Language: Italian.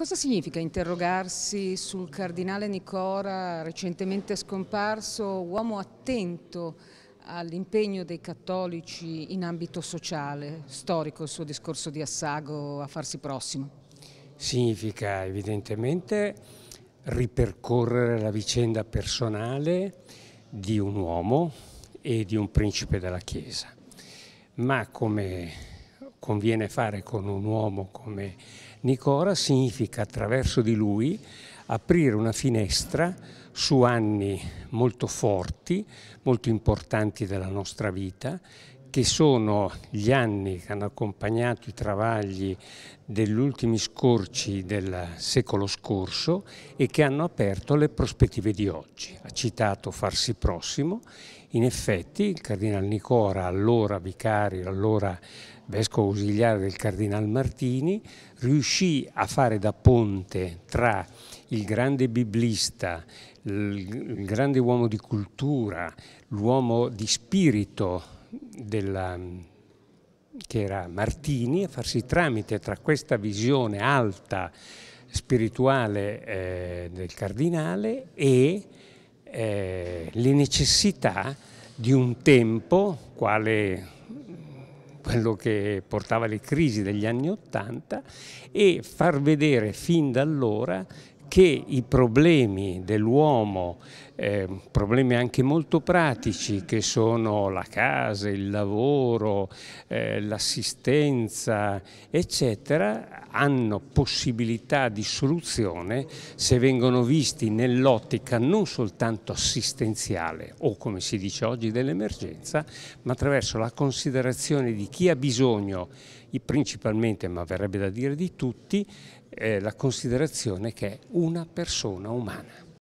Cosa significa interrogarsi sul cardinale Nicora, recentemente scomparso, uomo attento all'impegno dei cattolici in ambito sociale, storico il suo discorso di Assago a farsi prossimo? Significa evidentemente ripercorrere la vicenda personale di un uomo e di un principe della Chiesa, ma come conviene fare con un uomo come Nicola significa attraverso di lui aprire una finestra su anni molto forti, molto importanti della nostra vita, che sono gli anni che hanno accompagnato i travagli degli ultimi scorci del secolo scorso e che hanno aperto le prospettive di oggi. Ha citato Farsi Prossimo, in effetti il Cardinal Nicora, allora vicario, allora vescovo ausiliare del Cardinal Martini, riuscì a fare da ponte tra il grande biblista, il grande uomo di cultura, l'uomo di spirito della, mm, che era Martini, a farsi tramite tra questa visione alta spirituale eh, del cardinale e eh, le necessità di un tempo, quale mm, quello che portava le crisi degli anni Ottanta, e far vedere fin da allora che i problemi dell'uomo eh, problemi anche molto pratici che sono la casa, il lavoro, eh, l'assistenza, eccetera, hanno possibilità di soluzione se vengono visti nell'ottica non soltanto assistenziale o come si dice oggi dell'emergenza, ma attraverso la considerazione di chi ha bisogno principalmente, ma verrebbe da dire di tutti, eh, la considerazione che è una persona umana.